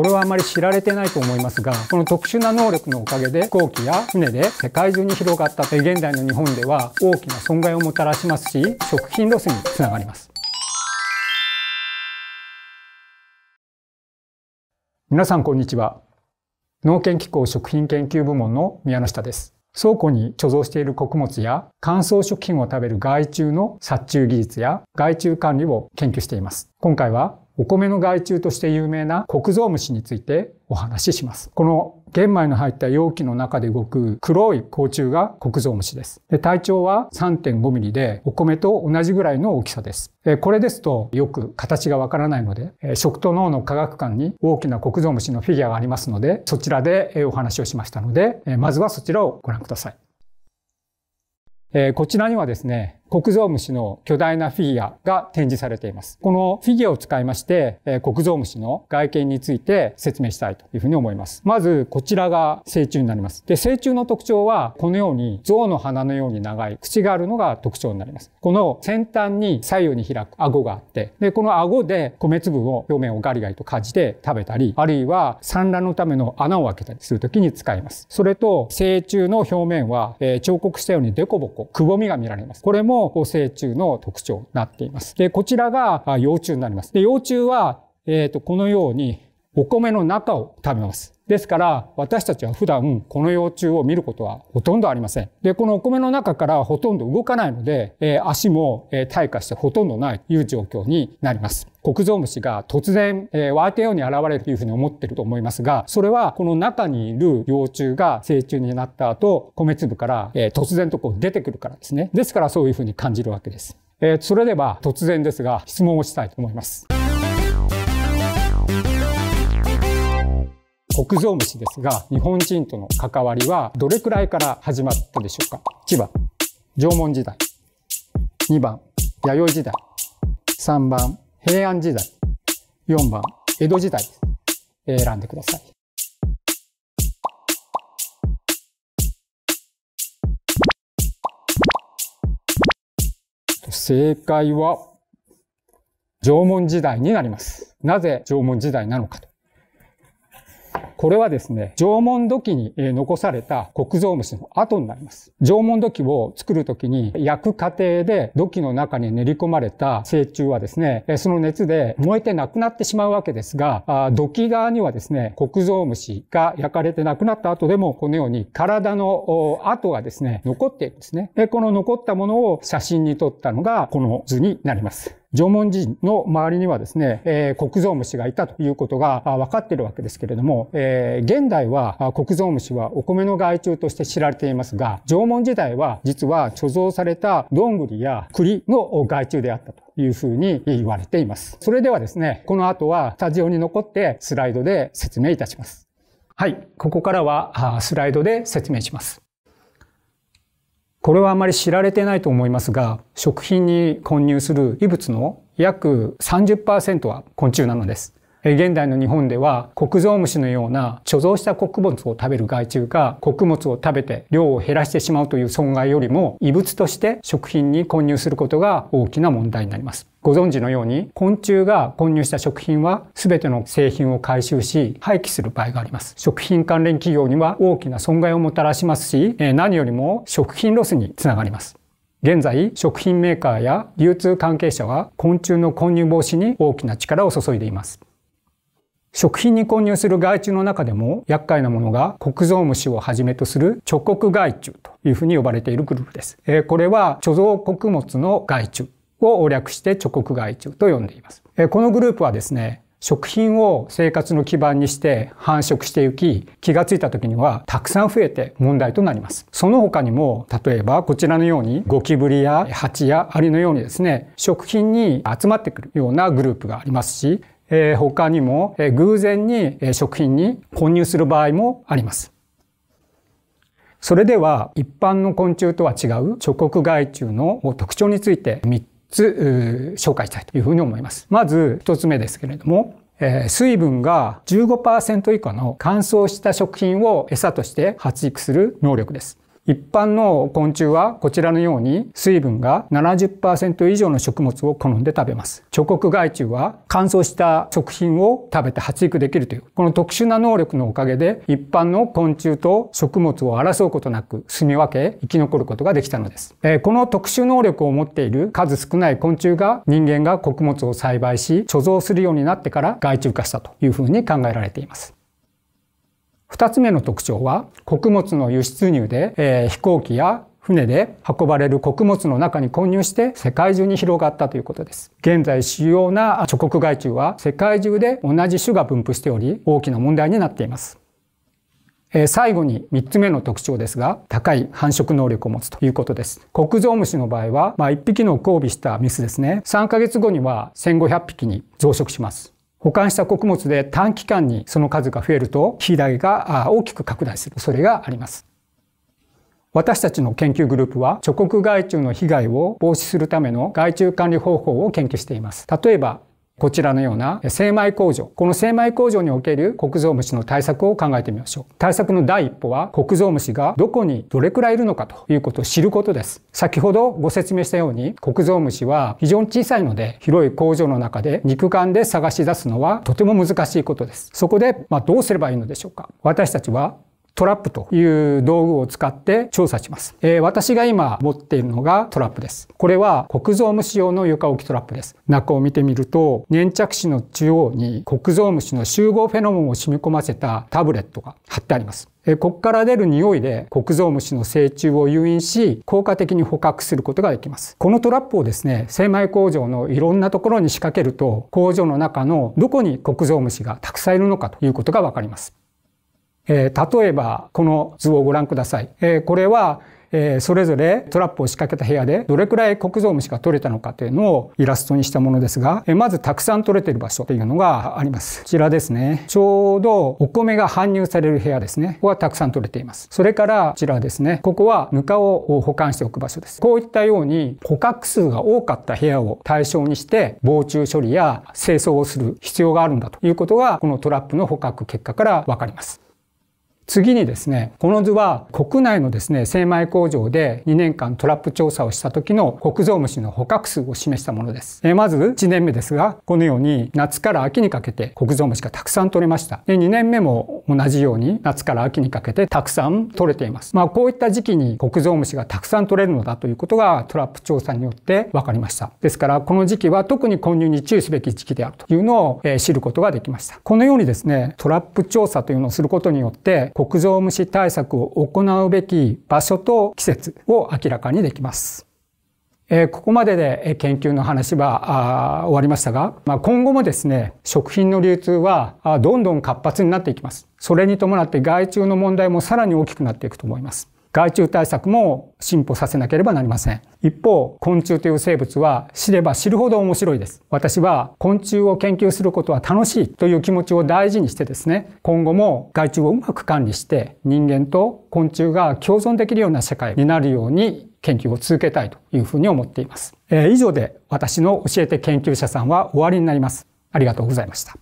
これはあまり知られてないと思いますが、この特殊な能力のおかげで飛行機や船で世界中に広がったと現代の日本では大きな損害をもたらしますし、食品ロスにつながります。皆さんこんにちは。農研機構食品研究部門の宮下です。倉庫に貯蔵している穀物や乾燥食品を食べる害虫の殺虫技術や害虫管理を研究しています。今回はお米の害虫として有名なゾウムシについてお話しします。この玄米の入った容器の中で動く黒い甲虫がゾウムシです。で体長は3.5ミリでお米と同じぐらいの大きさです。これですとよく形がわからないので、食と脳の科学館に大きなゾウムシのフィギュアがありますので、そちらでお話をしましたので、まずはそちらをご覧ください。こちらにはですね、国蔵虫の巨大なフィギュアが展示されています。このフィギュアを使いまして、え国蔵虫の外見について説明したいというふうに思います。まず、こちらが成虫になります。で、成虫の特徴は、このように象の鼻のように長い口があるのが特徴になります。この先端に左右に開く顎があって、で、この顎で米粒を表面をガリガリとかじて食べたり、あるいは産卵のための穴を開けたりするときに使います。それと、成虫の表面は、え彫刻したように凸凹、くぼみが見られます。これもの成虫の特徴になっています。で、こちらが幼虫になります。で、幼虫は、えっ、ー、と、このように、お米の中を食べます。ですから、私たちは普段この幼虫を見ることはほとんどありません。で、このお米の中からほとんど動かないので、えー、足も、えー、退化してほとんどないという状況になります。コクゾウムシが突然、えー、湧いたように現れるというふうに思ってると思いますが、それはこの中にいる幼虫が成虫になった後、米粒から、えー、突然とこう出てくるからですね。ですからそういうふうに感じるわけです。えー、それでは突然ですが質問をしたいと思います。北蔵虫ですが、日本人との関わりはどれくらいから始まったでしょうか ?1 番、縄文時代。2番、弥生時代。3番、平安時代。4番、江戸時代。選んでください。正解は、縄文時代になります。なぜ縄文時代なのかと。これはですね、縄文土器に残された国蔵虫の後になります。縄文土器を作るときに焼く過程で土器の中に練り込まれた成虫はですね、その熱で燃えてなくなってしまうわけですが、土器側にはですね、国蔵虫が焼かれてなくなった後でも、このように体の跡がですね、残っているんですね。この残ったものを写真に撮ったのがこの図になります。縄文人の周りにはですね、えー、国蔵虫がいたということが分かっているわけですけれども、えー、現代は国蔵虫はお米の害虫として知られていますが、縄文時代は実は貯蔵されたどんぐりや栗の害虫であったと。いうふうに言われています。それではですね、この後はスタジオに残ってスライドで説明いたします。はい、ここからはスライドで説明します。これはあまり知られてないと思いますが、食品に混入する異物の約30%は昆虫なのです。現代の日本では、穀蔵虫のような貯蔵した穀物を食べる害虫が穀物を食べて量を減らしてしまうという損害よりも、異物として食品に混入することが大きな問題になります。ご存知のように、昆虫が混入した食品は全ての製品を回収し廃棄する場合があります。食品関連企業には大きな損害をもたらしますし、何よりも食品ロスにつながります。現在、食品メーカーや流通関係者は昆虫の混入防止に大きな力を注いでいます。食品に混入する害虫の中でも厄介なものが国蔵虫をはじめとする直国害虫というふうに呼ばれているグループです。これは貯蔵穀物の害虫を略して貯国外中と呼んでいます。このグループはですね、食品を生活の基盤にして繁殖していき、気がついた時にはたくさん増えて問題となります。その他にも、例えばこちらのようにゴキブリやハチやアリのようにですね、食品に集まってくるようなグループがありますし、他にも、偶然に、食品に混入する場合もあります。それでは一般の昆虫とは違う諸国害虫の特徴について3つ紹介したいというふうに思います。まず1つ目ですけれども、水分が15%以下の乾燥した食品を餌として発育する能力です。一般の昆虫はこちらのように水分が70%以上の食物を好んで食べます。彫刻害虫は乾燥した食品を食べて発育できるという、この特殊な能力のおかげで一般の昆虫と食物を争うことなく住み分け生き残ることができたのです。えー、この特殊能力を持っている数少ない昆虫が人間が穀物を栽培し貯蔵するようになってから害虫化したというふうに考えられています。二つ目の特徴は、穀物の輸出入で、えー、飛行機や船で運ばれる穀物の中に混入して世界中に広がったということです。現在主要な諸国外中は世界中で同じ種が分布しており大きな問題になっています。最後に3つ目の特徴ですが、高い繁殖能力を持つということです。コクゾウムシの場合は、まあ、1匹の交尾したミスですね、3ヶ月後には1500匹に増殖します。保管した穀物で短期間にその数が増えると被害が大きく拡大する恐れがあります。私たちの研究グループは、諸国害虫の被害を防止するための害虫管理方法を研究しています。例えば、こちらのような精米工場。この精米工場における国蔵虫の対策を考えてみましょう。対策の第一歩は、国蔵虫がどこにどれくらいいるのかということを知ることです。先ほどご説明したように、国蔵虫は非常に小さいので、広い工場の中で肉眼で探し出すのはとても難しいことです。そこで、まあ、どうすればいいのでしょうか。私たちはトラップという道具を使って調査します。えー、私が今持っているのがトラップです。これは国蔵虫用の床置きトラップです。中を見てみると、粘着紙の中央に国蔵虫の集合フェノモンを染み込ませたタブレットが貼ってあります。えここから出る匂いでコク虫の成虫を誘引し効果的に捕獲することができますこのトラップをですね精米工場のいろんなところに仕掛けると工場の中のどこにコク虫がたくさんいるのかということがわかりますえー、例えば、この図をご覧ください。えー、これは、えー、それぞれトラップを仕掛けた部屋でどれくらい黒クゾウムシが取れたのかというのをイラストにしたものですが、えー、まずたくさん取れている場所というのがあります。こちらですね。ちょうどお米が搬入される部屋ですね。ここはたくさん取れています。それからこちらですね。ここはぬかを保管しておく場所です。こういったように捕獲数が多かった部屋を対象にして防虫処理や清掃をする必要があるんだということがこのトラップの捕獲結果からわかります。次にですね、この図は国内のですね、精米工場で2年間トラップ調査をした時の国ゾウムシの捕獲数を示したものです。えまず1年目ですが、このように夏から秋にかけて国ゾウムシがたくさん取れました。で、2年目も同じように夏から秋にかけてたくさん取れています。まあ、こういった時期に国ゾウムシがたくさん取れるのだということがトラップ調査によって分かりました。ですから、この時期は特に混入に注意すべき時期であるというのを、え知ることができました。このようにですね、トラップ調査というのをすることによって、北上虫対策を行うべき場所と季節を明らかにできます。えここまでで研究の話は終わりましたが、ま今後もですね、食品の流通はどんどん活発になっていきます。それに伴って害虫の問題もさらに大きくなっていくと思います。害虫対策も進歩させなければなりません。一方、昆虫という生物は知れば知るほど面白いです。私は昆虫を研究することは楽しいという気持ちを大事にしてですね、今後も害虫をうまく管理して人間と昆虫が共存できるような社会になるように研究を続けたいというふうに思っています。えー、以上で私の教えて研究者さんは終わりになります。ありがとうございました。